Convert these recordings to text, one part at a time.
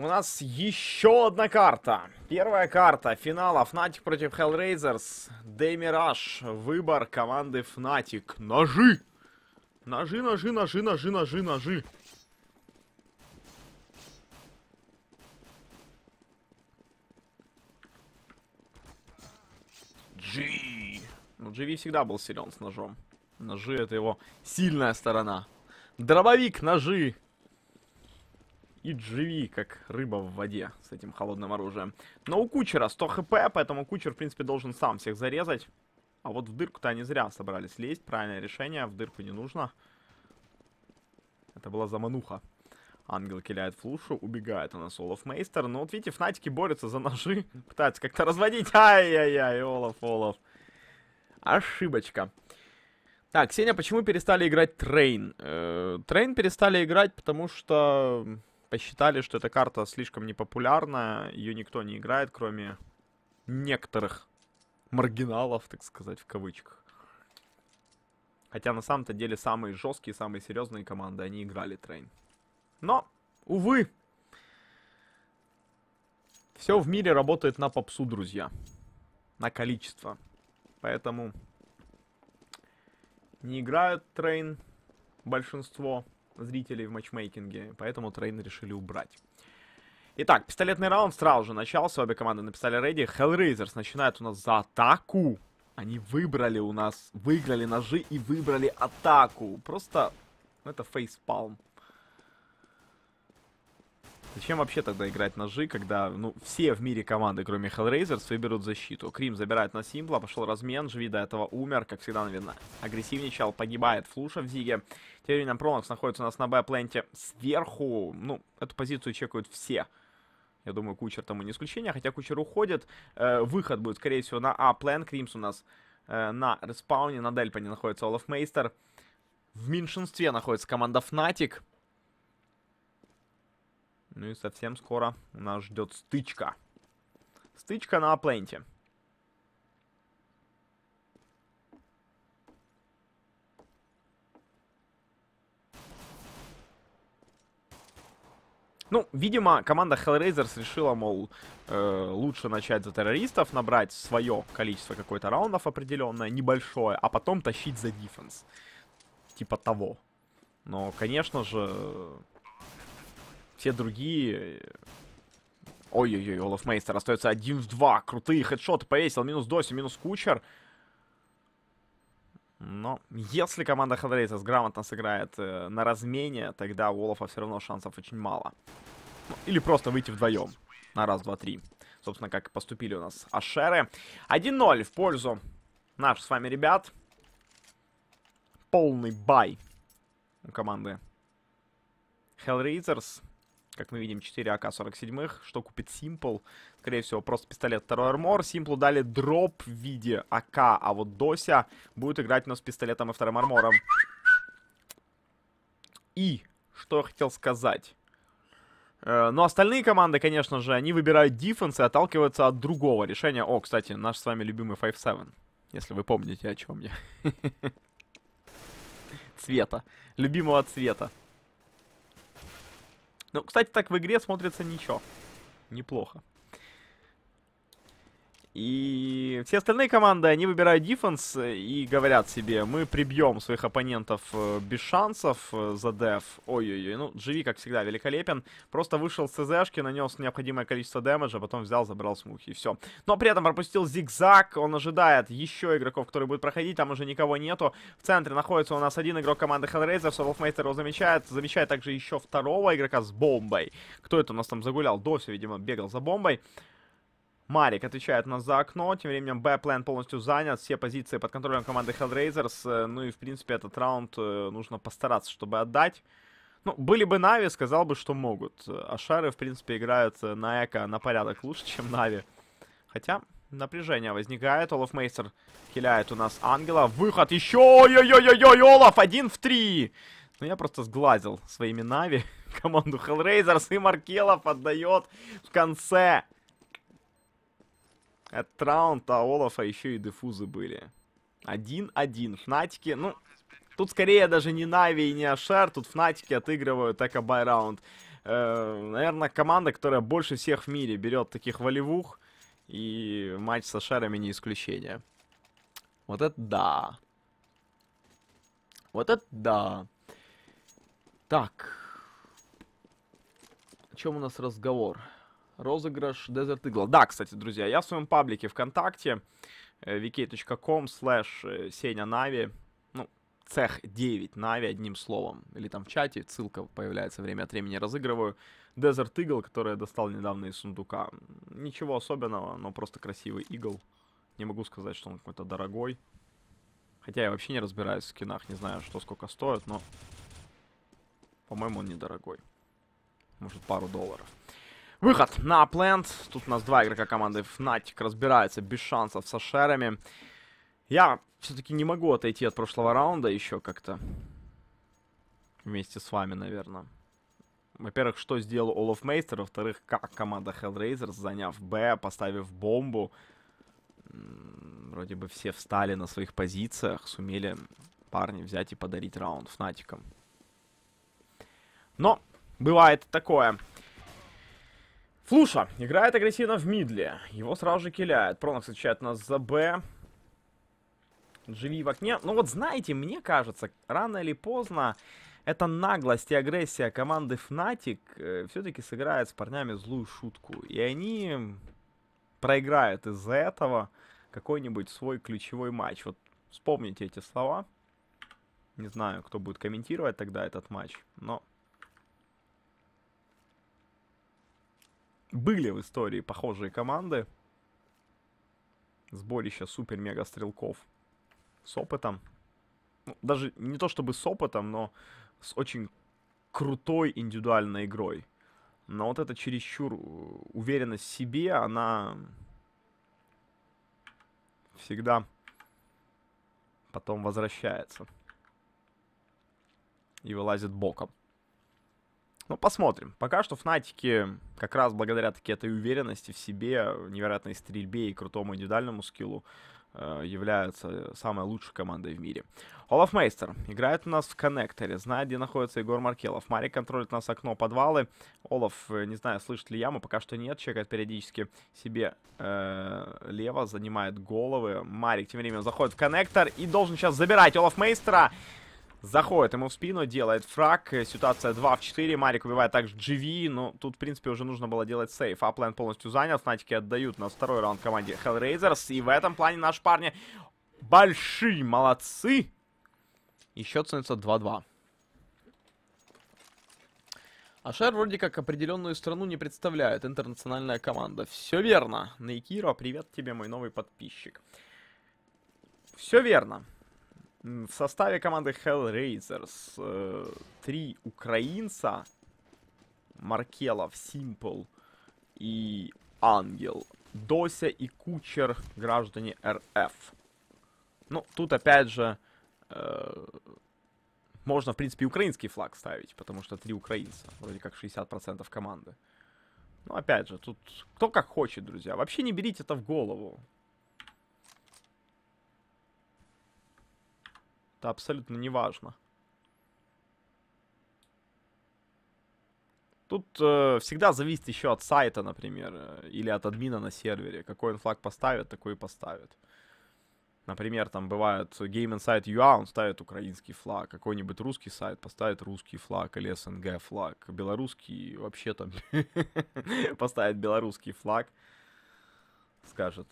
У нас еще одна карта. Первая карта финала Fnatic против Hellraisers. Демираж. Выбор команды Fnatic. Ножи! Ножи, ножи, ножи, ножи, ножи, ножи. Джи. Ну, Дживи всегда был силен с ножом. Ножи это его сильная сторона. Дробовик, ножи и живи, как рыба в воде с этим холодным оружием. Но у Кучера 100 хп, поэтому Кучер, в принципе, должен сам всех зарезать. А вот в дырку-то они зря собрались лезть. Правильное решение, в дырку не нужно. Это была замануха. Ангел киляет флушу, убегает у нас Олаф Мейстер. Но вот видите, фнатики борются за ножи, пытаются как-то разводить. Ай-яй-яй, Олаф, Олаф. Ошибочка. Так, Сеня, почему перестали играть Трейн? Э, Трейн перестали играть, потому что посчитали, что эта карта слишком непопулярна, ее никто не играет, кроме некоторых маргиналов, так сказать, в кавычках. Хотя на самом-то деле самые жесткие, самые серьезные команды, они играли трейн. Но, увы, все в мире работает на попсу, друзья. На количество. Поэтому не играют трейн большинство зрителей в матчмейкинге, поэтому трейн решили убрать. Итак, пистолетный раунд сразу же начался, обе команды написали рейди. Hellraisers начинают у нас за атаку. Они выбрали у нас, выиграли ножи и выбрали атаку. Просто, ну это фейспалм. Зачем вообще тогда играть ножи, когда, ну, все в мире команды, кроме Hellraisers, выберут защиту. Крим забирает на Симпла, пошел размен, Живи до этого умер, как всегда, наверное, агрессивничал, погибает Флуша в Зиге. Теперь на Промакс находится у нас на Б-пленте сверху, ну, эту позицию чекают все. Я думаю, Кучер тому не исключение, хотя Кучер уходит, э, выход будет, скорее всего, на А-плен, Кримс у нас э, на респауне, на Дельпане находится Олаф Мейстер. В меньшинстве находится команда Fnatic. Ну и совсем скоро нас ждет стычка. Стычка на Апленте. Ну, видимо, команда Hellraisers решила, мол, э, лучше начать за террористов, набрать свое количество какой-то раундов определенное, небольшое, а потом тащить за дефенс. Типа того. Но, конечно же, все другие... Э, ой-ой-ой, Олаф Мейстер остается один в два. Крутые хедшоты повесил. Минус Доси, минус Кучер. Но если команда Хедрейзерс грамотно сыграет э, на размене, тогда у Олафа все равно шансов очень мало. Ну, или просто выйти вдвоем на раз, два, три. Собственно, как поступили у нас Ашеры. 1-0 в пользу наших с вами ребят. Полный бай у команды Hellraisers. Как мы видим, 4 АК-47, что купит Симпл? Скорее всего, просто пистолет второй армор. Симплу дали дроп в виде АК, а вот Дося будет играть у нас с пистолетом и вторым армором. И, что я хотел сказать... Э, но остальные команды, конечно же, они выбирают дефенс и отталкиваются от другого решения. О, кстати, наш с вами любимый 5-7. Если вы помните, о чем я. цвета. Любимого цвета. Ну, кстати, так в игре смотрится ничего. Неплохо. И все остальные команды, они выбирают дефенс и говорят себе, мы прибьем своих оппонентов э, без шансов э, за деф. Ой-ой-ой, ну, живи, как всегда, великолепен. Просто вышел с ЦЗшки, нанес необходимое количество дэмэджа, а потом взял, забрал смухи, и все. Но при этом пропустил зигзаг, он ожидает еще игроков, которые будут проходить, там уже никого нету. В центре находится у нас один игрок команды Hellraiser, Soulfmeister его замечает, замечает также еще второго игрока с бомбой. Кто это у нас там загулял? Дося, видимо, бегал за бомбой. Марик отвечает у нас за окно. Тем временем Б-план полностью занят. Все позиции под контролем команды Hellraisers. Э, ну и, в принципе, этот раунд э, нужно постараться, чтобы отдать. Ну, были бы Нави, сказал бы, что могут. Э, а Шары, в принципе, играют на Эко на порядок лучше, чем Нави. Хотя, напряжение возникает. Олаф Мейстер киляет у нас Ангела. Выход еще! Ой-ой-ой-ой, Олаф! Один в три! Ну, я просто сглазил своими Нави команду Hellraisers. И Маркелов отдает в конце. От Траунта, Олафа еще и дефузы были. 1-1. Фнатики, ну, тут скорее даже не Нави и не Ашер, тут Фнатики отыгрывают эко байраунд. Э, наверное, команда, которая больше всех в мире берет таких волевух. И матч с Ашерами не исключение. Вот это да. Вот это да. Так. О чем у нас разговор? розыгрыш Desert Eagle. Да, кстати, друзья, я в своем паблике ВКонтакте vk.com э, slash э, Сеня Нави, ну, цех 9 Нави одним словом, или там в чате, ссылка появляется время от времени, разыгрываю Desert Eagle, который я достал недавно из сундука. Ничего особенного, но просто красивый игл. Не могу сказать, что он какой-то дорогой. Хотя я вообще не разбираюсь в скинах, не знаю, что сколько стоит, но... По-моему, он недорогой. Может, пару долларов. Выход на плент. Тут у нас два игрока команды Fnatic разбираются без шансов со шерами. Я все-таки не могу отойти от прошлого раунда еще как-то. Вместе с вами, наверное. Во-первых, что сделал Олаф Мейстер. Во-вторых, как команда Hellraiser, заняв Б, поставив бомбу. Вроде бы все встали на своих позициях. Сумели парни взять и подарить раунд Фнатикам. Но бывает такое. Флуша играет агрессивно в мидле. Его сразу же киляют, пронок встречает нас за Б. живи в окне. Ну вот знаете, мне кажется, рано или поздно эта наглость и агрессия команды Fnatic э, все-таки сыграет с парнями злую шутку. И они проиграют из-за этого какой-нибудь свой ключевой матч. Вот вспомните эти слова. Не знаю, кто будет комментировать тогда этот матч, но Были в истории похожие команды. Сборище супер-мега-стрелков с опытом. Ну, даже не то чтобы с опытом, но с очень крутой индивидуальной игрой. Но вот эта чересчур э, уверенность в себе, она всегда потом возвращается. И вылазит боком. Ну, посмотрим. Пока что Фнатики как раз благодаря таки этой уверенности в себе, невероятной стрельбе и крутому индивидуальному скиллу э, являются самой лучшей командой в мире. Олаф Мейстер играет у нас в коннекторе, знает, где находится Егор Маркелов. Марик контролит у нас окно подвалы. Олаф, э, не знаю, слышит ли яму, пока что нет. Чекает периодически себе э, лево, занимает головы. Марик, тем временем, заходит в коннектор и должен сейчас забирать Олаф Мейстера. Заходит ему в спину, делает фраг. Э, ситуация 2 в 4. Марик убивает также GV. Но тут, в принципе, уже нужно было делать сейф. Аплайн полностью занял. Снатики отдают на второй раунд команде Hellraisers. И в этом плане наши парни большие молодцы. И счет становится 2-2. Ашер вроде как определенную страну не представляет. Интернациональная команда. Все верно. Найкиро, привет тебе, мой новый подписчик. Все верно. В составе команды Hellraisers э, три украинца. Маркелов, Симпл и Ангел. Дося и Кучер, граждане РФ. Ну, тут опять же, э, можно, в принципе, украинский флаг ставить, потому что три украинца, вроде как 60% команды. Ну, опять же, тут кто как хочет, друзья. Вообще не берите это в голову. Это абсолютно не важно. Тут э, всегда зависит еще от сайта, например, э, или от админа на сервере. Какой он флаг поставит, такой и поставит. Например, там бывает Game Insight UA, он ставит украинский флаг, какой-нибудь русский сайт поставит русский флаг или СНГ флаг, белорусский вообще там поставит белорусский флаг, скажет,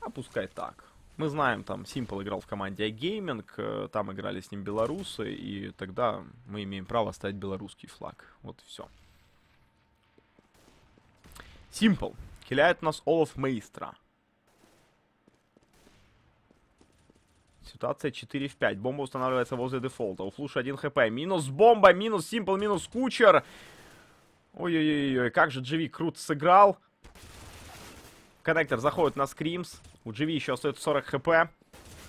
а пускай так мы знаем, там Simple играл в команде iGaming, э, там играли с ним белорусы, и тогда мы имеем право ставить белорусский флаг. Вот и все. Simple. киляет нас Олаф Мейстра. Ситуация 4 в 5. Бомба устанавливается возле дефолта. У Флуша 1 хп. Минус бомба, минус Симпл, минус Кучер. Ой-ой-ой, как же GV круто сыграл. Коннектор заходит на Скримс. У GV еще остается 40 хп.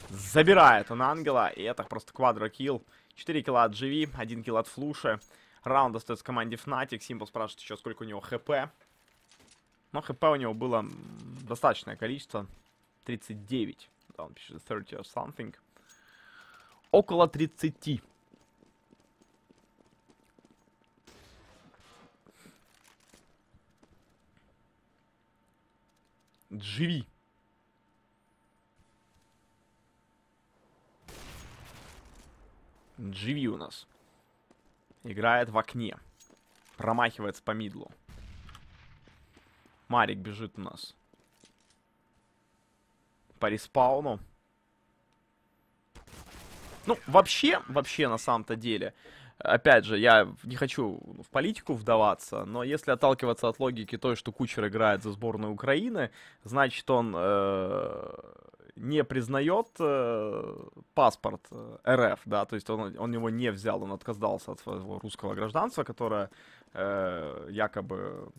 Забирает он ангела. И это просто квадрокилл. 4 килла от GV, 1 килл от Флуши. Раунд остается команде Fnatic. Симпл спрашивает еще, сколько у него хп. Но хп у него было достаточное количество. 39. Да, он пишет 30 or something. Около 30. Живи. Дживи у нас. Играет в окне. Промахивается по мидлу. Марик бежит у нас. По респауну. Ну, вообще, вообще, на самом-то деле, опять же, я не хочу в политику вдаваться, но если отталкиваться от логики той, что Кучер играет за сборную Украины, значит, он э, не признает э, паспорт э, РФ, да, то есть он, он его не взял, он отказался от своего русского гражданства, которое э, якобы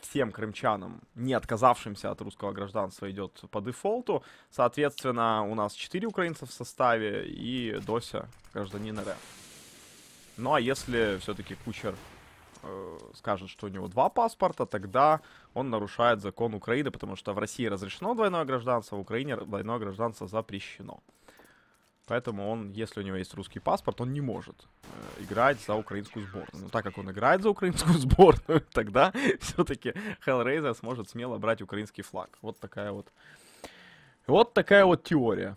всем крымчанам, не отказавшимся от русского гражданства, идет по дефолту. Соответственно, у нас 4 украинца в составе и Дося, гражданин РФ. Ну а если все-таки Кучер э, скажет, что у него два паспорта, тогда он нарушает закон Украины, потому что в России разрешено двойное гражданство, в Украине двойное гражданство запрещено. Поэтому он, если у него есть русский паспорт, он не может э, играть за украинскую сборную. Но ну, так как он играет за украинскую сборную, тогда все-таки Hellraiser сможет смело брать украинский флаг. Вот такая вот, вот такая вот теория.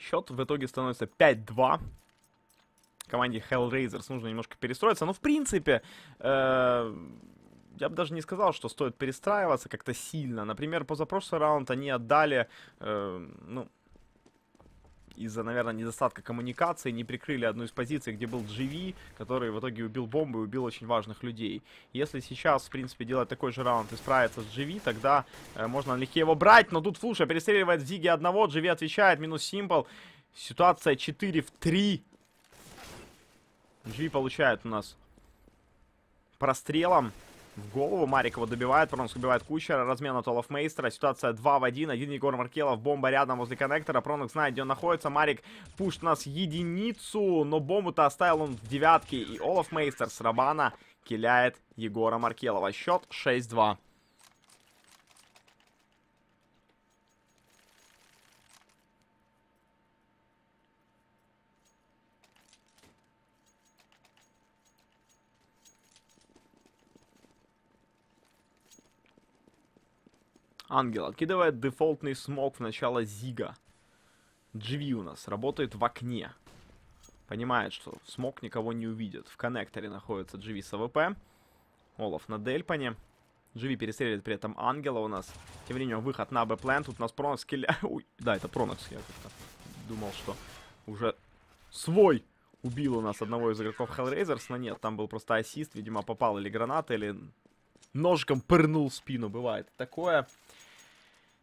Счет в итоге становится 5-2 команде Hellraisers нужно немножко перестроиться. Но, в принципе, э, я бы даже не сказал, что стоит перестраиваться как-то сильно. Например, позапрошлый раунд они отдали, э, ну, из-за, наверное, недостатка коммуникации не прикрыли одну из позиций, где был GV, который в итоге убил бомбу и убил очень важных людей. Если сейчас, в принципе, делать такой же раунд и справиться с GV, тогда э, можно легко его брать, но тут Флуша перестреливает Зиги одного, GV отвечает, минус Симпл. Ситуация 4 в 3 Джи получает у нас прострелом в голову. его добивает, Пронск убивает Кучера, размен от Мейстера. Ситуация 2 в 1, один Егор Маркелов, бомба рядом возле коннектора. Пронок знает, где он находится. Марик пушит нас единицу, но бомбу-то оставил он в девятке. И Олаф Мейстер с Рабана киляет Егора Маркелова. Счет 6-2. Ангел откидывает дефолтный смог в начало Зига. GV у нас работает в окне. Понимает, что смог никого не увидит. В коннекторе находится GV с АВП. Олаф на Дельпане. GV перестреливает при этом Ангела у нас. Тем временем выход на Б-план. Тут у нас Пронокс киля... Ой, да, это Пронокс. Я как-то думал, что уже свой убил у нас одного из игроков Hellraisers. Но нет, там был просто ассист. Видимо, попал или граната, или ножиком пырнул спину. Бывает такое.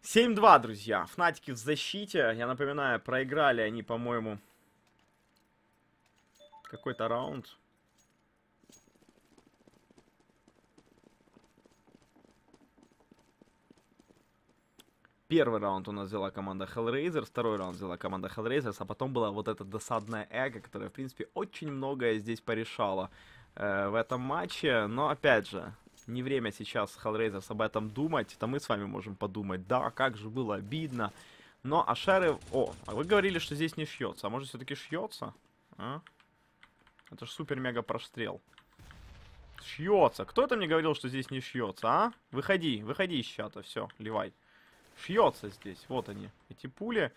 7-2, друзья. Фнатики в защите. Я напоминаю, проиграли они, по-моему, какой-то раунд. Первый раунд у нас взяла команда Hellraiser, второй раунд взяла команда Hellraiser, а потом была вот эта досадная эго, которая, в принципе, очень многое здесь порешала э, в этом матче. Но, опять же, не время сейчас, Hellraisers, об этом думать. Это мы с вами можем подумать, да, как же было обидно. Но Ашары... О, а вы говорили, что здесь не шьется. А может, все-таки шьется? А? Это же супер-мега прострел. Шьется. Кто это мне говорил, что здесь не шьется, а? Выходи, выходи из чата. Все, Левай. Шьется здесь. Вот они, эти пули.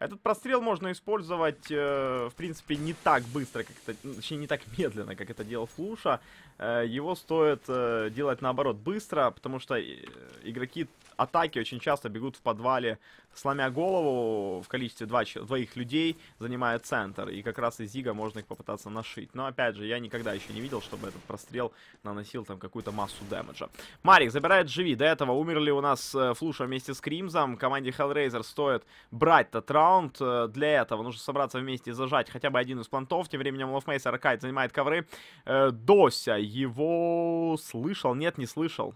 Этот прострел можно использовать, э, в принципе, не так быстро, как это, ну, точнее, не так медленно, как это делал Флуша. Э, его стоит э, делать наоборот быстро, потому что э, игроки атаки очень часто бегут в подвале, сломя голову в количестве два, двоих людей, занимая центр. И как раз из Зига можно их попытаться нашить. Но, опять же, я никогда еще не видел, чтобы этот прострел наносил там какую-то массу дэмэджа. Марик забирает живи. До этого умерли у нас э, Флуша вместе с Кримзом. Команде Hellraiser стоит брать этот раунд. Э, для этого нужно собраться вместе и зажать хотя бы один из плантов. Тем временем Лофмейсер Аркайт занимает ковры. Э, Дося его слышал? Нет, не слышал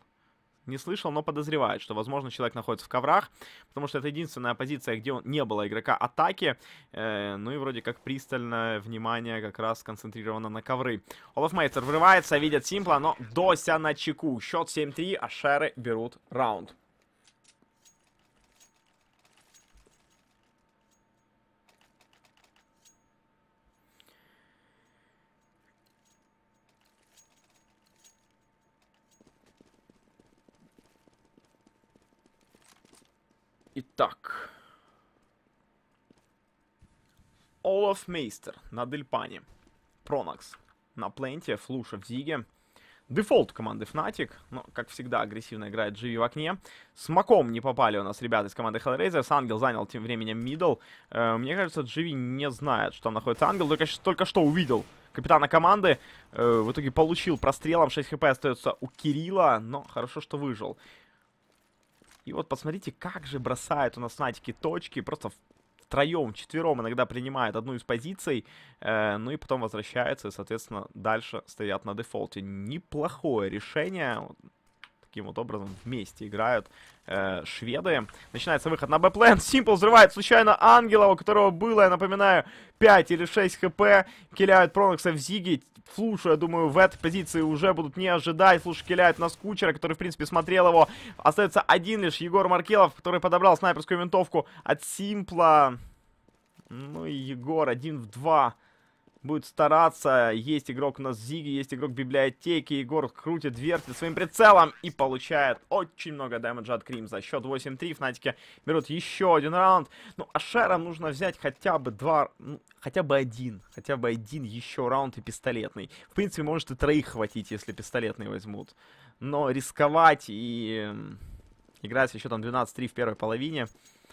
не слышал, но подозревает, что, возможно, человек находится в коврах, потому что это единственная позиция, где он, не было игрока атаки, э, ну и вроде как пристальное внимание как раз сконцентрировано на ковры. Олаф врывается, видит Симпла, но Дося на чеку. Счет 7-3, а Шеры берут раунд. Итак. Олаф Мейстер на Дельпане. Пронакс на Пленте, Флуша в Зиге. Дефолт команды Fnatic, но, ну, как всегда, агрессивно играет Живи в окне. С Маком не попали у нас ребята из команды Hellraiser. Ангел занял тем временем мидл. Э, мне кажется, Живи не знает, что там находится Ангел. Только, только что увидел капитана команды. Э, в итоге получил прострелом. 6 хп остается у Кирилла, но хорошо, что выжил. И вот посмотрите, как же бросают у нас Натики точки, просто втроем, четвером иногда принимают одну из позиций, э, ну и потом возвращаются, и, соответственно, дальше стоят на дефолте. Неплохое решение, таким вот образом вместе играют э, шведы. Начинается выход на Бэплэнд. Симпл взрывает случайно Ангела, у которого было, я напоминаю, 5 или 6 хп. Киляют Пронокса в Зиге. Флушу, я думаю, в этой позиции уже будут не ожидать. Флушу киляют на Скучера, который, в принципе, смотрел его. Остается один лишь Егор Маркелов, который подобрал снайперскую винтовку от Симпла. Ну и Егор один в два будет стараться. Есть игрок у нас Зиги, есть игрок библиотеки. Егор крутит, вертит своим прицелом и получает очень много дэмэджа от Крим. За счет 8-3 Фнатики берут еще один раунд. Ну, а Шерам нужно взять хотя бы два... Ну, хотя бы один. Хотя бы один еще раунд и пистолетный. В принципе, может и троих хватить, если пистолетный возьмут. Но рисковать и играть еще там 12-3 в первой половине...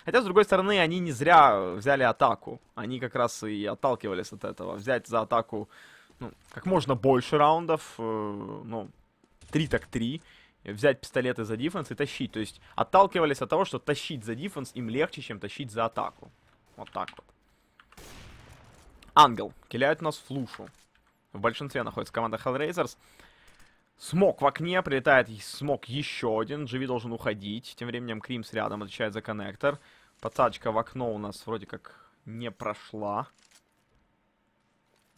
Хотя, с другой стороны, они не зря э, взяли атаку. Они как раз и отталкивались от этого. Взять за атаку ну, как можно больше раундов, э, ну, три так три взять пистолеты за дефенс и тащить. То есть отталкивались от того, что тащить за дефенс им легче, чем тащить за атаку. Вот так вот. Ангел. Киляют нас в лушу. В большинстве находится команда Hellraisers. Смог в окне, прилетает смог еще один. Живи должен уходить. Тем временем Кримс рядом отвечает за коннектор. Подсадочка в окно у нас вроде как не прошла.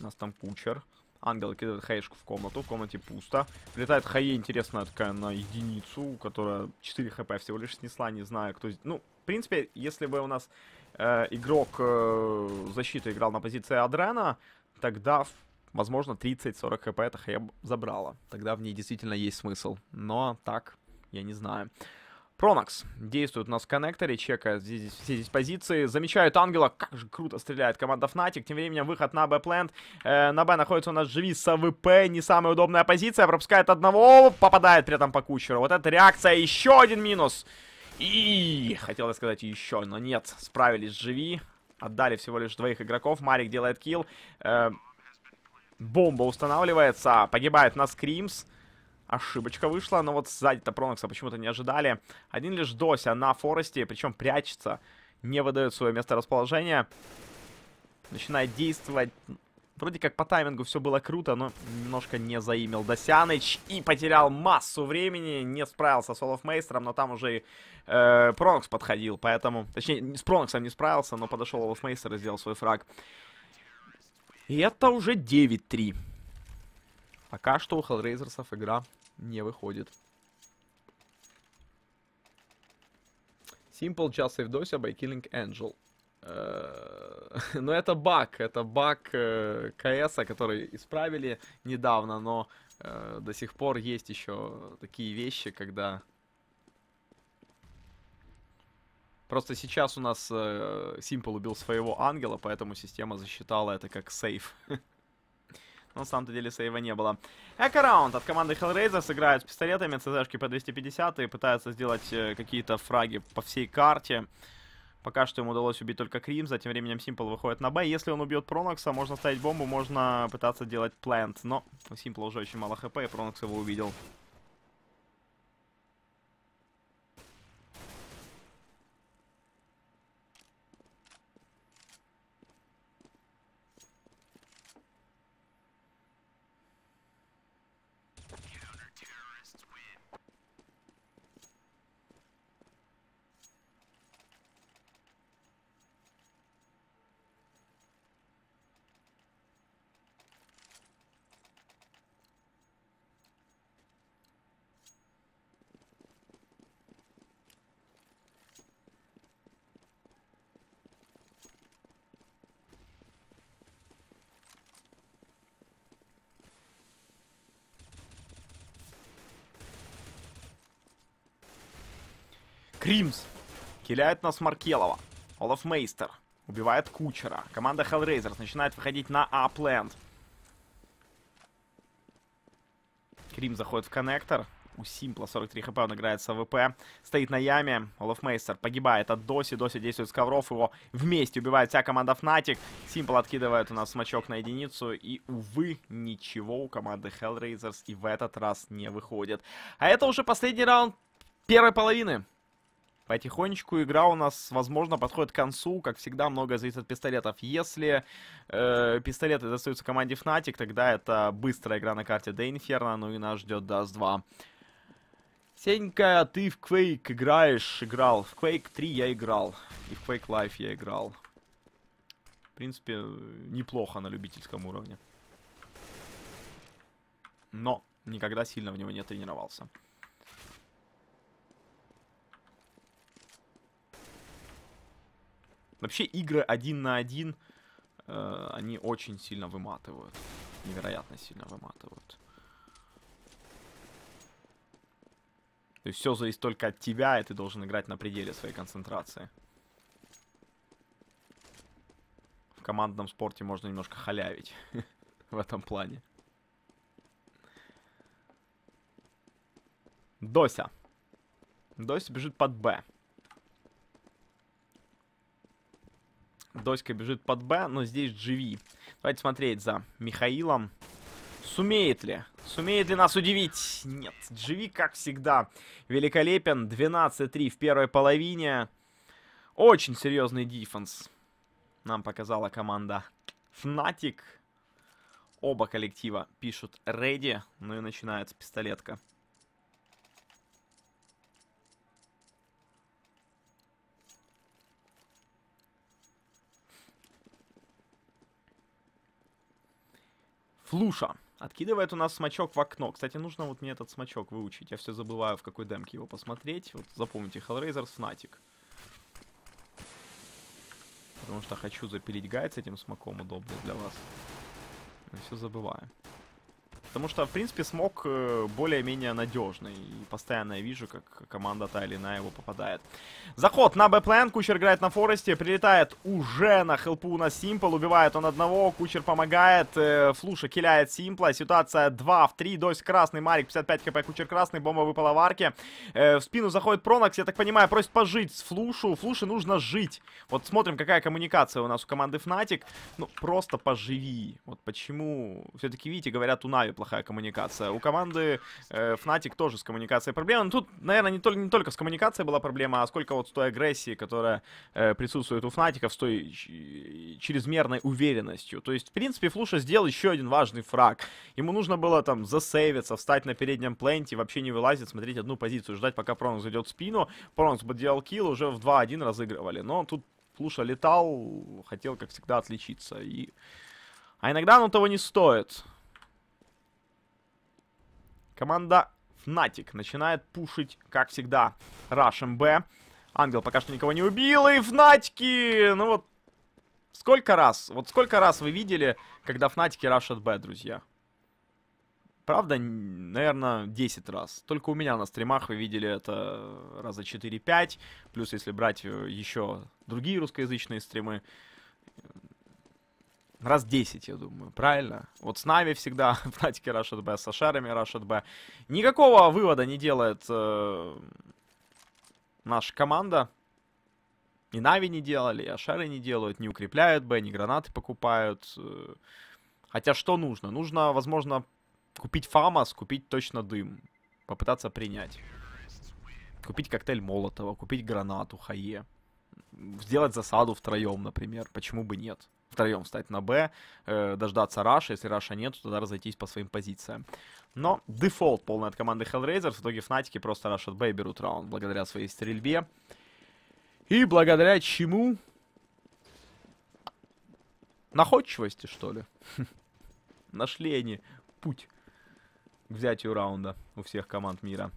У нас там кучер. Ангел кидает хаешку в комнату. В комнате пусто. Прилетает хае, интересная такая, на единицу, которая 4 хп всего лишь снесла. Не знаю, кто... Ну, в принципе, если бы у нас э, игрок э, защиты играл на позиции Адрена, тогда, в Возможно, 30-40 хп это хлеб забрала. Тогда в ней действительно есть смысл. Но так, я не знаю. Пронакс действует у нас в коннекторе, чекает здесь, все здесь позиции, замечают Ангела, как же круто стреляет команда Fnatic, тем временем выход на Б-плент, э, на Б находится у нас Живи с АВП, не самая удобная позиция, пропускает одного, попадает при этом по кучеру, вот эта реакция, еще один минус, и хотел я сказать еще, но нет, справились Живи, отдали всего лишь двоих игроков, Марик делает килл, э, Бомба устанавливается, погибает на Скримс. Ошибочка вышла, но вот сзади-то Пронокса почему-то не ожидали. Один лишь Дося на Форесте, причем прячется, не выдает свое место расположения. Начинает действовать. Вроде как по таймингу все было круто, но немножко не заимел Досяныч. И потерял массу времени, не справился с Олафмейстером, но там уже и, э, Пронокс подходил, поэтому... Точнее, с Проноксом не справился, но подошел Олафмейстер и сделал свой фраг. И это уже 9-3. Пока что у Hellraisers'ов игра не выходит. Simple just save DOSIA by killing Angel. Э, но ну, это баг, это баг э, КС, который исправили недавно, но э, до сих пор есть еще такие вещи, когда Просто сейчас у нас э, Simple убил своего ангела, поэтому система засчитала это как сейф. Но на самом-то деле сейва не было. Эко-раунд от команды Hellraiser сыграют с пистолетами, ЦЗшки по 250 и пытаются сделать э, какие-то фраги по всей карте. Пока что ему удалось убить только Кримза, тем временем Симпл выходит на Б. Если он убьет Пронокса, можно ставить бомбу, можно пытаться делать плент. Но у Симпла уже очень мало хп, и Пронокс его увидел. Кримс. Киляет нас Маркелова. Олаф Мейстер. Убивает Кучера. Команда Hellraisers начинает выходить на Апленд. Крим заходит в коннектор. У Симпла 43 хп, он играет с АВП. Стоит на яме. Олаф Мейстер погибает от Доси. Доси действует с ковров. Его вместе убивает вся команда Fnatic. Симпл откидывает у нас смачок на единицу. И, увы, ничего у команды Hellraisers и в этот раз не выходит. А это уже последний раунд первой половины. Потихонечку игра у нас, возможно, подходит к концу. Как всегда, многое зависит от пистолетов. Если э, пистолеты достаются команде Fnatic, тогда это быстрая игра на карте до Инферно, ну и нас ждет Dust 2. Сенька, ты в Quake играешь? Играл. В Quake 3 я играл. И в Quake Life я играл. В принципе, неплохо на любительском уровне. Но никогда сильно в него не тренировался. Вообще игры один на один, э, они очень сильно выматывают. Невероятно сильно выматывают. То есть все зависит только от тебя, и ты должен играть на пределе своей концентрации. В командном спорте можно немножко халявить в этом плане. Дося. Дося бежит под Б. Доська бежит под Б, но здесь GV. Давайте смотреть за Михаилом. Сумеет ли? Сумеет ли нас удивить? Нет. GV, как всегда, великолепен. 12-3 в первой половине. Очень серьезный дифенс. Нам показала команда Fnatic. Оба коллектива пишут ready, ну и начинается пистолетка. Флуша. Откидывает у нас смачок в окно. Кстати, нужно вот мне этот смачок выучить. Я все забываю, в какой демке его посмотреть. Вот запомните, Hellraiser Fnatic. Потому что хочу запилить гайд с этим смаком удобно для вас. Но все забываю. Потому что, в принципе, смог э, более-менее надежный. И постоянно я вижу, как команда та или иная его попадает. Заход на Б-план. Кучер играет на Форесте. Прилетает уже на хелпу на Симпл. Убивает он одного. Кучер помогает. Э, Флуша киляет Симпла. Ситуация 2 в 3. Дождь красный. Марик 55 кп. Кучер красный. Бомба выпала в арке. Э, в спину заходит Пронакс. Я так понимаю, просит пожить с Флушу. Флуше нужно жить. Вот смотрим, какая коммуникация у нас у команды Фнатик. Ну, просто поживи. Вот почему. Все-таки, видите, говорят, у Нави плохая коммуникация. У команды э, Fnatic тоже с коммуникацией проблема. Но ну, тут, наверное, не, только не только с коммуникацией была проблема, а сколько вот с той агрессии, которая э, присутствует у Фнатиков, с той чрезмерной уверенностью. То есть, в принципе, Флуша сделал еще один важный фраг. Ему нужно было там засейвиться, встать на переднем пленте, вообще не вылазить, смотреть одну позицию, ждать, пока Пронс зайдет в спину. Пронс бы делал килл, уже в 2-1 разыгрывали. Но тут Флуша летал, хотел, как всегда, отличиться. И... А иногда оно того не стоит. Команда Fnatic начинает пушить, как всегда, Rush МБ. Ангел пока что никого не убил, и Фнатики! Ну вот, сколько раз, вот сколько раз вы видели, когда Фнатики рашат Б, друзья? Правда, наверное, 10 раз. Только у меня на стримах вы видели это раза 4-5. Плюс, если брать э, еще другие русскоязычные стримы, раз 10, я думаю, правильно? Вот с нами всегда братики Rush B, с Шарами, Rush B. Никакого вывода не делает э, наша команда. И Нави не делали, и а Ашеры не делают, не укрепляют Б, не гранаты покупают. Э. хотя что нужно? Нужно, возможно, купить Фамас, купить точно дым. Попытаться принять. Купить коктейль Молотова, купить гранату, хае. Сделать засаду втроем, например. Почему бы нет? втроем встать на Б, э, дождаться Раша. Если Раша нет, то тогда разойтись по своим позициям. Но дефолт полный от команды Hellraiser. В итоге Фнатики просто рашат Б и берут раунд благодаря своей стрельбе. И благодаря чему... Находчивости, что ли? Нашли они путь к взятию раунда у всех команд мира.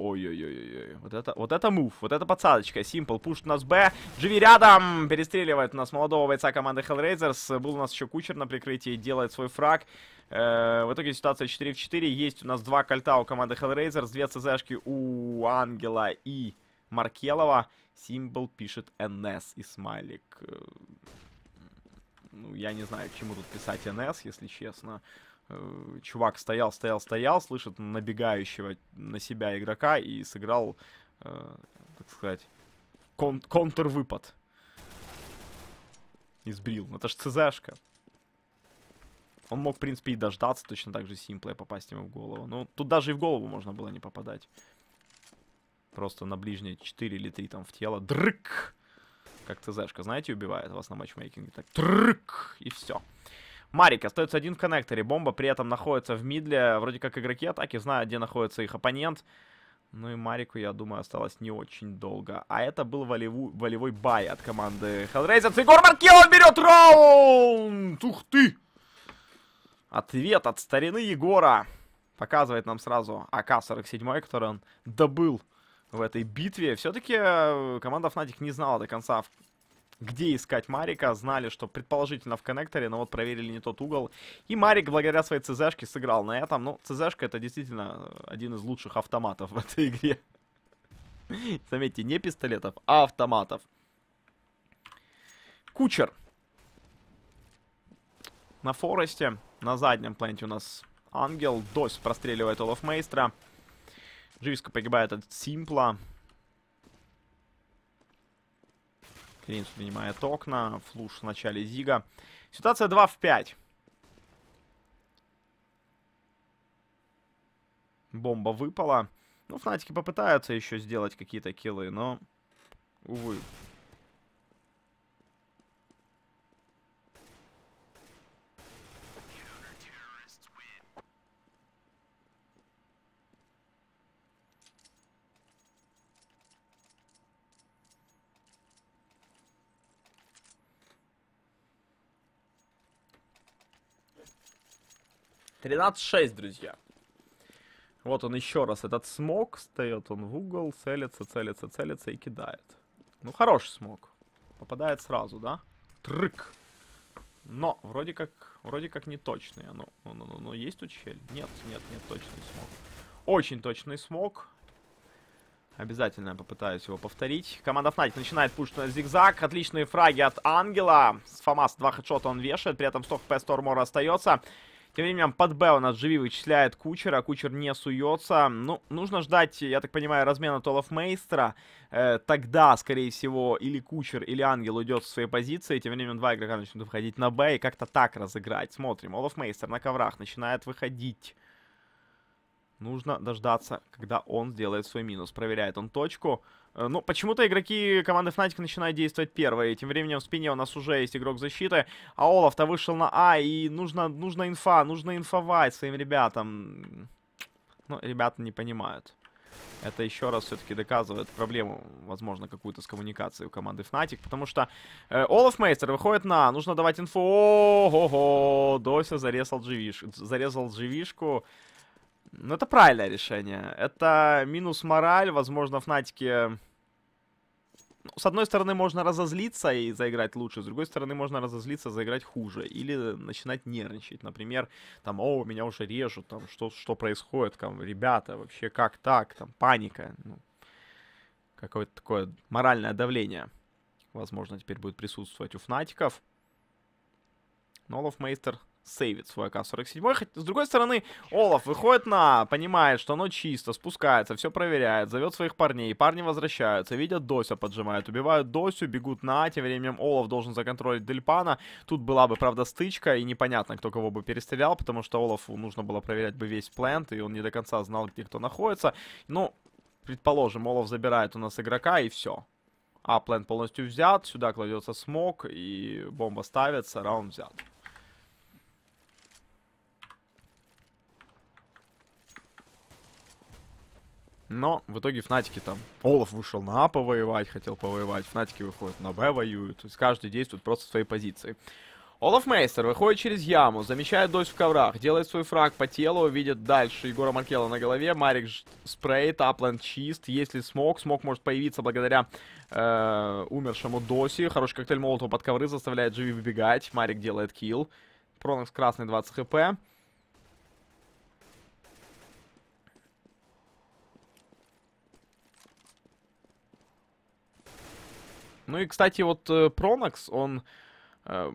Ой-ой-ой-ой. ой Вот это, вот это мув. Вот это подсадочка. Симпл пушит нас Б. Живи рядом. Перестреливает у нас молодого бойца команды Hellraisers. Был у нас еще кучер на прикрытии. Делает свой фраг. Э, в итоге ситуация 4 в 4. Есть у нас два кольта у команды Hellraisers. Две ЦЗшки у Ангела и Маркелова. Символ пишет НС и смайлик. Э, ну, я не знаю, к чему тут писать НС, если честно. Э, чувак стоял, стоял, стоял, слышит набегающего на себя игрока и сыграл, э, так сказать, кон выпад, Избрил. Ну, это ж ЦЗшка. Он мог, в принципе, и дождаться точно так же симплая попасть ему в голову. Но ну, тут даже и в голову можно было не попадать. Просто на ближние 4 или 3 там в тело. Дрык! Как ЦЗшка, знаете, убивает вас на матчмейкинге. Так, дрык! И все. Марик остается один в коннекторе. Бомба при этом находится в мидле. Вроде как игроки атаки знают, где находится их оппонент. Ну и Марику, я думаю, осталось не очень долго. А это был волеву, волевой бай от команды Hellraisers. Егор Маркелов берет раунд! Ух ты! Ответ от старины Егора. Показывает нам сразу АК-47, который он добыл в этой битве. Все-таки э, команда Fnatic не знала до конца, где искать Марика, знали, что предположительно в коннекторе, но вот проверили не тот угол. И Марик, благодаря своей ЦЗшке, сыграл на этом. Ну, ЦЗшка это действительно э, один из лучших автоматов в этой игре. Заметьте, не пистолетов, а автоматов. Кучер. На Форесте, на заднем планете у нас Ангел. Дось простреливает Олаф Мейстра. погибает от Симпла. Клинс вынимает окна. Флуш в начале Зига. Ситуация 2 в 5. Бомба выпала. Ну, фнатики попытаются еще сделать какие-то киллы, но... Увы, 13-6, друзья. Вот он еще раз, этот смог, встает он в угол, целится, целится, целится и кидает. Ну, хороший смог. Попадает сразу, да? Трык. Но, вроде как, вроде как не точный. Ну, ну, ну, ну, ну есть тут щель? Нет, нет, нет, точный смог. Очень точный смог. Обязательно попытаюсь его повторить. Команда Fnatic начинает пушить на зигзаг. Отличные фраги от Ангела. С Фомас два хедшота он вешает. При этом 100 хп, 100 остается. Тем временем под Б у нас живи вычисляет кучера, кучер не суется. Ну, нужно ждать, я так понимаю, размена Толов Мейстера. Э, тогда, скорее всего, или кучер, или ангел уйдет в свои позиции. Тем временем два игрока начнут выходить на Б и как-то так разыграть. Смотрим, Олаф Мейстер на коврах начинает выходить. Нужно дождаться, когда он сделает свой минус. Проверяет он точку. Э, ну почему-то игроки команды Fnatic начинают действовать первые. Тем временем в спине у нас уже есть игрок защиты. А Олаф-то вышел на А, и нужно, нужно инфа, нужно инфовать своим ребятам. Ну, ребята не понимают. Это еще раз все-таки доказывает проблему, возможно, какую-то с коммуникацией у команды Fnatic, потому что э, Олаф Мейстер выходит на, а, нужно давать инфу, ого-го, Дося зарезал дживишку, зарезал дживишку, ну, это правильное решение. Это минус мораль, возможно, в ну, с одной стороны, можно разозлиться и заиграть лучше, с другой стороны, можно разозлиться, заиграть хуже. Или начинать нервничать. Например, там, о, меня уже режут, там, что, что происходит, там, ребята, вообще, как так, там, паника. Ну, какое-то такое моральное давление, возможно, теперь будет присутствовать у фнатиков. Но Лофмейстер сейвит свой АК-47. Хотя, с другой стороны, Олаф выходит на, понимает, что оно чисто, спускается, все проверяет, зовет своих парней. Парни возвращаются, видят, Дося поджимают, убивают Досю, бегут на Тем временем Олаф должен законтролить Дельпана. Тут была бы, правда, стычка, и непонятно, кто кого бы перестрелял, потому что Олафу нужно было проверять бы весь плент, и он не до конца знал, где кто находится. Ну, предположим, Олаф забирает у нас игрока, и все. А плент полностью взят, сюда кладется смог, и бомба ставится, раунд взят. Но в итоге Фнатики там... Олаф вышел на А повоевать, хотел повоевать. Фнатики выходят на Б, воюют. То есть каждый действует просто в своей позиции. Олаф Мейстер выходит через яму, замечает дождь в коврах, делает свой фраг по телу, видит дальше Егора Маркела на голове, Марик спрейт аплан чист, если смог, смог может появиться благодаря э, умершему Доси, хороший коктейль Молотова под ковры заставляет Живи выбегать, Марик делает килл, Пронокс красный 20 хп, Ну и, кстати, вот Пронакс, э, он э,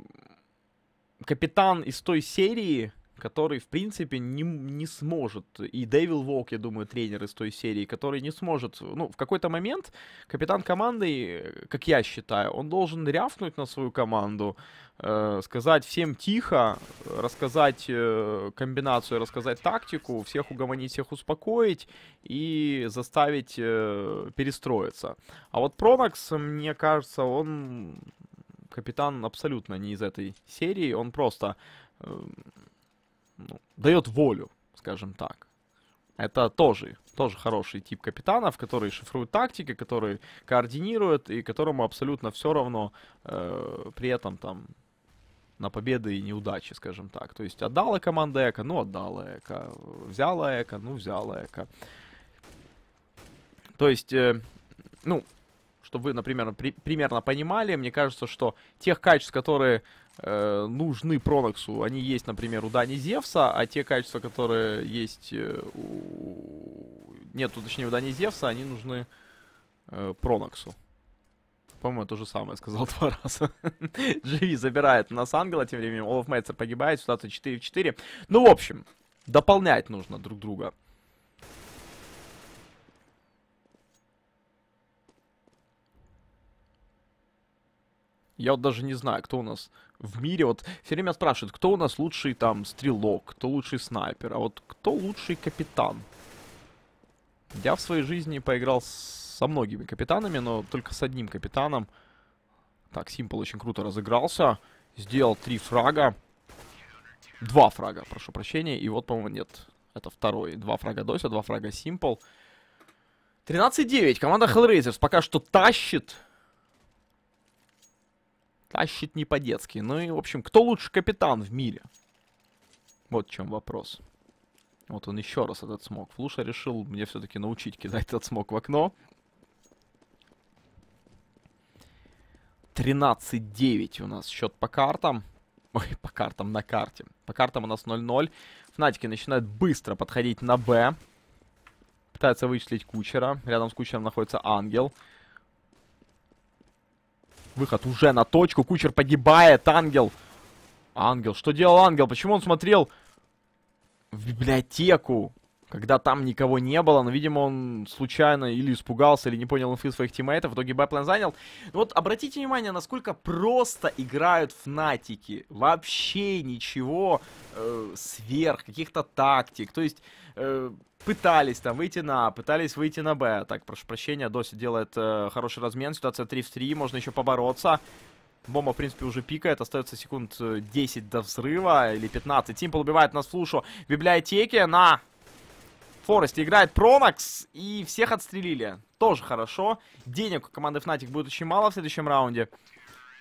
капитан из той серии, который, в принципе, не, не сможет, и Дэвил Волк, я думаю, тренер из той серии, который не сможет, ну, в какой-то момент капитан команды, э, как я считаю, он должен рявкнуть на свою команду, э, сказать всем тихо, рассказать э, комбинацию, рассказать тактику, всех угомонить, всех успокоить и заставить э, перестроиться. А вот Пронакс, мне кажется, он капитан абсолютно не из этой серии, он просто э, ну, дает волю, скажем так. Это тоже, тоже хороший тип капитанов, которые шифруют тактики, которые координируют и которому абсолютно все равно э, при этом там на победы и неудачи, скажем так. То есть отдала команда эко, ну отдала эко. Взяла эко, ну взяла эко. То есть, э, ну, чтобы вы, например, при, примерно понимали, мне кажется, что тех качеств, которые э, нужны Проноксу, они есть, например, у Дани Зевса, а те качества, которые есть э, у... Нет, точнее, у Дани Зевса, они нужны э, Проноксу. По-моему, я то же самое сказал два раза. Живи забирает нас Ангела, тем временем Олаф Мэтцер погибает, ситуация 4 в 4. Ну, в общем, дополнять нужно друг друга. Я вот даже не знаю, кто у нас в мире. Вот все время спрашивают, кто у нас лучший там стрелок, кто лучший снайпер, а вот кто лучший капитан. Я в своей жизни поиграл со многими капитанами, но только с одним капитаном. Так, Симпл очень круто разыгрался. Сделал три фрага. Два фрага, прошу прощения. И вот, по-моему, нет. Это второй. Два фрага Дося, два фрага Симпл. 13-9. Команда Hellraisers пока что тащит. Тащит не по-детски. Ну и, в общем, кто лучше капитан в мире? Вот в чем вопрос. Вот он еще раз этот смог. Флуша решил мне все-таки научить кидать этот смог в окно. 13-9 у нас счет по картам. Ой, по картам на карте. По картам у нас 0-0. Фнатики начинают быстро подходить на Б. Пытаются вычислить кучера. Рядом с кучером находится ангел. Ангел. Выход уже на точку. Кучер погибает. Ангел. Ангел. Что делал Ангел? Почему он смотрел в библиотеку, когда там никого не было? Но, видимо, он случайно или испугался, или не понял инфы своих тиммейтов. В итоге Бэплен занял. Но ну вот обратите внимание, насколько просто играют фнатики. Вообще ничего Э, сверх, каких-то тактик. То есть э, пытались там выйти на А, пытались выйти на Б. Так, прошу прощения, Доси делает э, хороший размен. Ситуация 3 в 3, можно еще побороться. Бомба, в принципе, уже пикает. Остается секунд 10 э, до взрыва или 15. Тимпл убивает на слушу в библиотеке. На Форесте играет Промакс. И всех отстрелили. Тоже хорошо. Денег у команды Fnatic будет очень мало в следующем раунде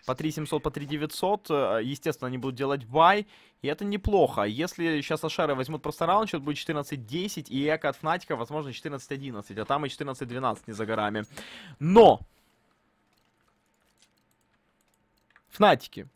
по 3700, по 3900. Э, естественно, они будут делать бай. И это неплохо. Если сейчас Ашары возьмут просто раунд, счет будет 14-10. И Эко от Фнатика, возможно, 14-11. А там и 14-12 не за горами. Но! Фнатики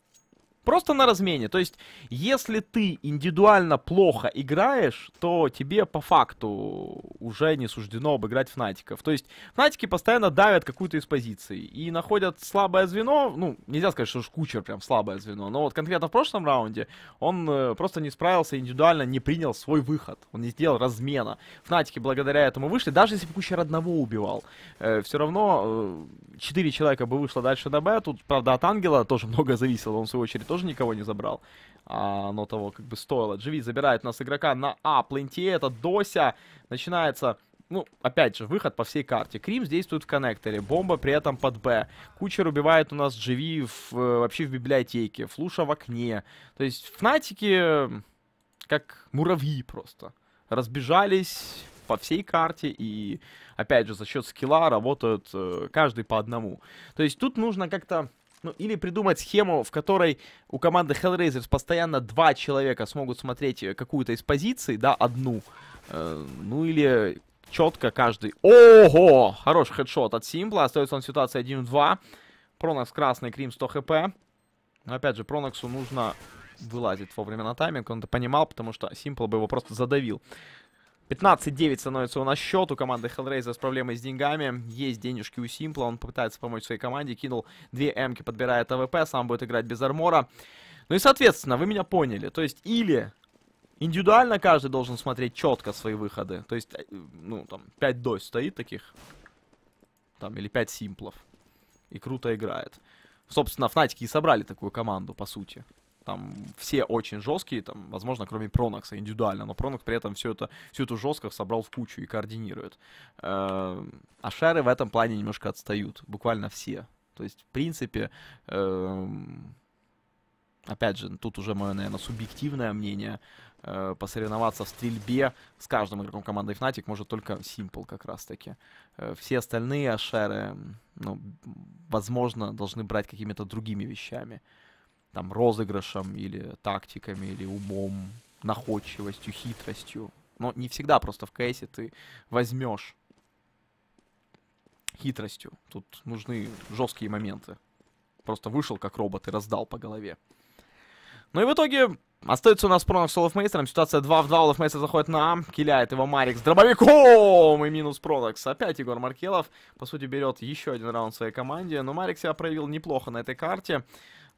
Просто на размене. То есть, если ты индивидуально плохо играешь, то тебе по факту уже не суждено обыграть фнатиков. То есть, фнатики постоянно давят какую-то из позиций и находят слабое звено. Ну, нельзя сказать, что уж кучер прям слабое звено, но вот конкретно в прошлом раунде он э, просто не справился индивидуально, не принял свой выход. Он не сделал размена. Фнатики благодаря этому вышли, даже если бы кучер одного убивал. Э, все равно э, 4 человека бы вышло дальше на Б. Тут, правда, от Ангела тоже много зависело, он в свою очередь тоже тоже никого не забрал. А, но того как бы стоило. GV забирает у нас игрока на А. Пленти это Дося. Начинается... Ну, опять же, выход по всей карте. Кримс действует в коннекторе, бомба при этом под Б. Кучер убивает у нас GV в, э, вообще в библиотеке, Флуша в окне. То есть фнатики как муравьи просто. Разбежались по всей карте и, опять же, за счет скилла работают э, каждый по одному. То есть тут нужно как-то ну, или придумать схему, в которой у команды Hellraisers постоянно два человека смогут смотреть э, какую-то из позиций, да, одну. Э, ну, или четко каждый. Ого! Хороший хедшот от Симпла. Остается он в ситуации 1-2. Пронокс красный, Крим 100 хп. Но, опять же, Проноксу нужно вылазить вовремя на тайминг. Он это понимал, потому что Симпл бы его просто задавил. 15-9 становится у нас счет. У команды Hellraiser с проблемой с деньгами. Есть денежки у Симпла. Он попытается помочь своей команде. Кинул две эмки, подбирает АВП. Сам будет играть без армора. Ну и, соответственно, вы меня поняли. То есть, или индивидуально каждый должен смотреть четко свои выходы. То есть, э, ну, там, 5 дось стоит таких. Там, или 5 симплов. И круто играет. Собственно, Фнатики и собрали такую команду, по сути там все очень жесткие, там, возможно, кроме Пронокса индивидуально, но Пронокс при этом все это, всю эту жесткость собрал в кучу и координирует. Э, а шары в этом плане немножко отстают, буквально все. То есть, в принципе, эм, опять же, тут уже мое, наверное, субъективное мнение, э, посоревноваться в стрельбе с каждым игроком команды Fnatic может только Simple как раз-таки. Э, все остальные ашеры, ну, возможно, должны брать какими-то другими вещами там розыгрышем или тактиками, или умом, находчивостью, хитростью. Но не всегда просто в кейсе ты возьмешь хитростью. Тут нужны жесткие моменты. Просто вышел как робот и раздал по голове. Ну и в итоге остается у нас пронок с Олафмейстером. Ситуация 2 в 2. Олафмейстер заходит на А. Киляет его Марик с дробовиком. И минус Пронокс. Опять Егор Маркелов, по сути, берет еще один раунд своей команде. Но Марик себя проявил неплохо на этой карте.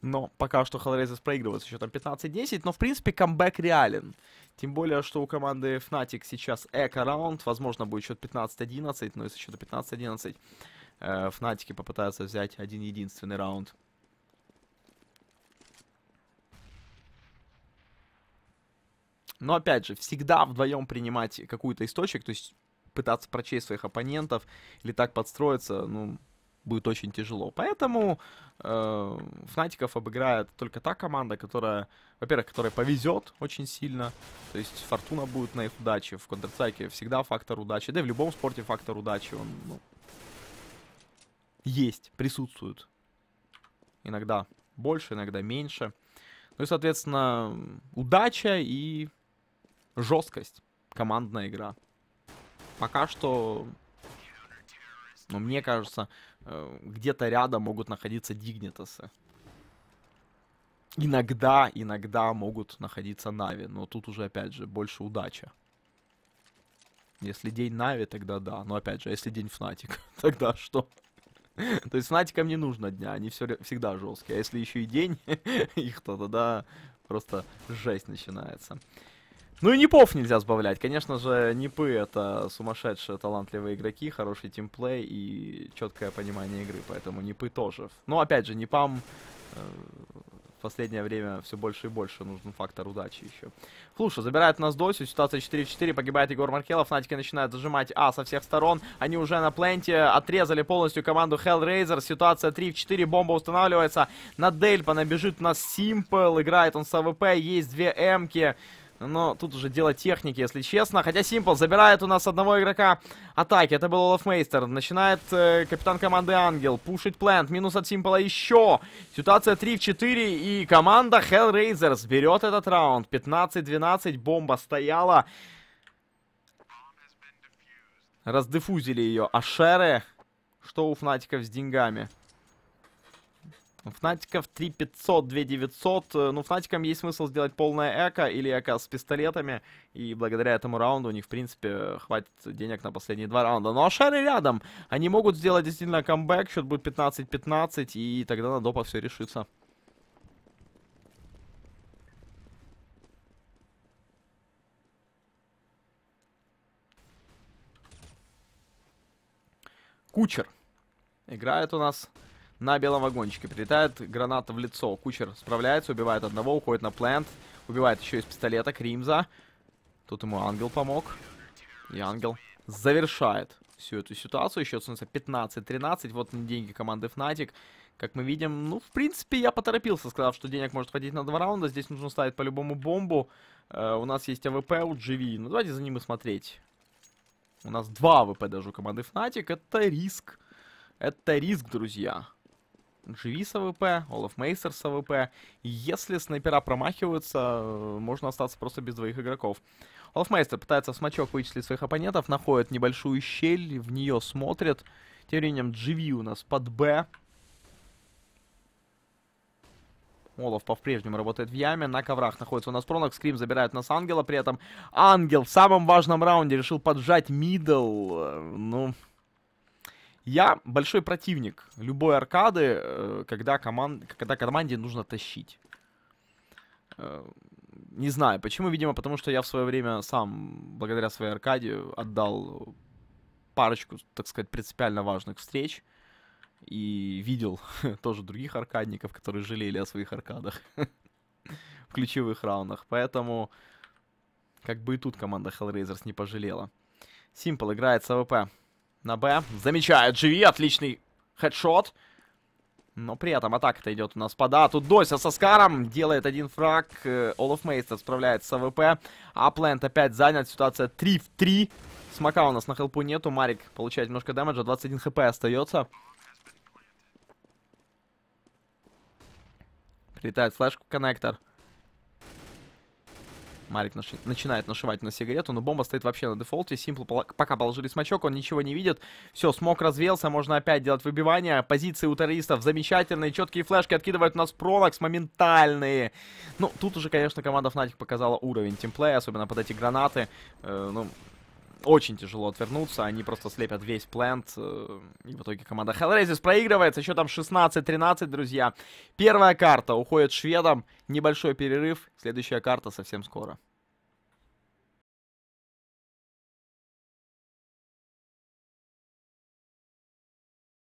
Но пока что Hellraiser проигрывает с счетом 15-10, но в принципе камбэк реален. Тем более, что у команды Fnatic сейчас эко-раунд, возможно будет счет 15-11, но если счет 15-11, э, Fnatic попытаются взять один-единственный раунд. Но опять же, всегда вдвоем принимать какую-то из точек, то есть пытаться прочесть своих оппонентов или так подстроиться, ну, будет очень тяжело. Поэтому э, Фнатиков обыграет только та команда, которая, во-первых, которая повезет очень сильно. То есть фортуна будет на их удаче. В counter всегда фактор удачи. Да и в любом спорте фактор удачи, он ну, есть, присутствует. Иногда больше, иногда меньше. Ну и, соответственно, удача и жесткость. Командная игра. Пока что, ну, мне кажется, Э, где-то рядом могут находиться Дигнитасы. Иногда, иногда могут находиться Нави, но тут уже, опять же, больше удача. Если день Нави, тогда да. Но опять же, а если день Фнатик, тогда что? То есть Фнатикам не нужно дня, они все, всегда жесткие. А если еще и день их-то, тогда просто жесть начинается. Ну и Непов нельзя сбавлять. Конечно же, Непы — это сумасшедшие, талантливые игроки, хороший тимплей и четкое понимание игры, поэтому Непы тоже. Но опять же, Непам э, в последнее время все больше и больше нужен фактор удачи еще. Флуша забирает нас Досю, ситуация 4 в 4, погибает Егор Маркелов, Натики начинают зажимать А со всех сторон, они уже на пленте, отрезали полностью команду Hellraiser, ситуация 3 в 4, бомба устанавливается, на Дельпана бежит у нас Симпл, играет он с АВП, есть две Эмки, но тут уже дело техники, если честно. Хотя Симпл забирает у нас одного игрока атаки. Это был Олафмейстер. Начинает э, капитан команды Ангел. Пушить плент. Минус от Симпла еще. Ситуация 3 в 4. И команда Hellraisers берет этот раунд. 15-12. Бомба стояла. Раздефузили ее. А Шеры... Что у Фнатиков с деньгами? Фнатиков 3500, 2900. Ну, Фнатикам есть смысл сделать полное эко или эко с пистолетами. И благодаря этому раунду у них, в принципе, хватит денег на последние два раунда. Но ну, Ашары рядом. Они могут сделать действительно камбэк. Счет будет 15-15. И тогда на допа все решится. Кучер. Играет у нас на белом вагончике. Прилетает граната в лицо. Кучер справляется, убивает одного, уходит на плент. Убивает еще из пистолета Кримза. Тут ему ангел помог. И ангел завершает всю эту ситуацию. Счет становится 15-13. Вот деньги команды Fnatic. Как мы видим, ну, в принципе, я поторопился, сказав, что денег может хватить на два раунда. Здесь нужно ставить по-любому бомбу. Э, у нас есть АВП у GV. Ну, давайте за ним и смотреть. У нас два АВП даже у команды Fnatic. Это риск. Это риск, друзья. Живи с АВП, Олаф Мейсер с АВП. Если снайпера промахиваются, э, можно остаться просто без двоих игроков. Олаф Мейстер пытается в смачок вычислить своих оппонентов, находит небольшую щель, в нее смотрит. Тем временем GV у нас под Б. Олаф по-прежнему работает в яме. На коврах находится у нас Пронок. Скрим забирает нас Ангела. При этом Ангел в самом важном раунде решил поджать мидл. Э, ну, я большой противник любой аркады, э, когда, команд... когда команде нужно тащить. Э, не знаю, почему, видимо, потому что я в свое время сам, благодаря своей аркаде, отдал парочку, так сказать, принципиально важных встреч. И видел тоже других аркадников, которые жалели о своих аркадах в ключевых раундах. Поэтому, как бы и тут команда Hellraisers не пожалела. Симпл играет с АВП на Б. Замечает Живи, отличный хедшот. Но при этом атака-то идет у нас пода. Тут Дося со Скаром делает один фраг. Э, Олаф Мейстер справляется с АВП. Аплент опять занят. Ситуация 3 в 3. Смока у нас на хелпу нету. Марик получает немножко дэмэджа. 21 хп остается. Прилетает флешку коннектор. Марик наши... начинает нашивать на сигарету, но бомба стоит вообще на дефолте. Симпл пока положили смачок, он ничего не видит. Все, смог развелся, можно опять делать выбивание. Позиции у террористов замечательные, четкие флешки откидывают у нас пролокс моментальные. Ну, тут уже, конечно, команда Fnatic показала уровень тимплея, особенно под эти гранаты. Э, ну, очень тяжело отвернуться, они просто слепят весь плент, э, и в итоге команда Hellraisers проигрывается, еще там 16-13, друзья. Первая карта уходит шведам, небольшой перерыв, следующая карта совсем скоро.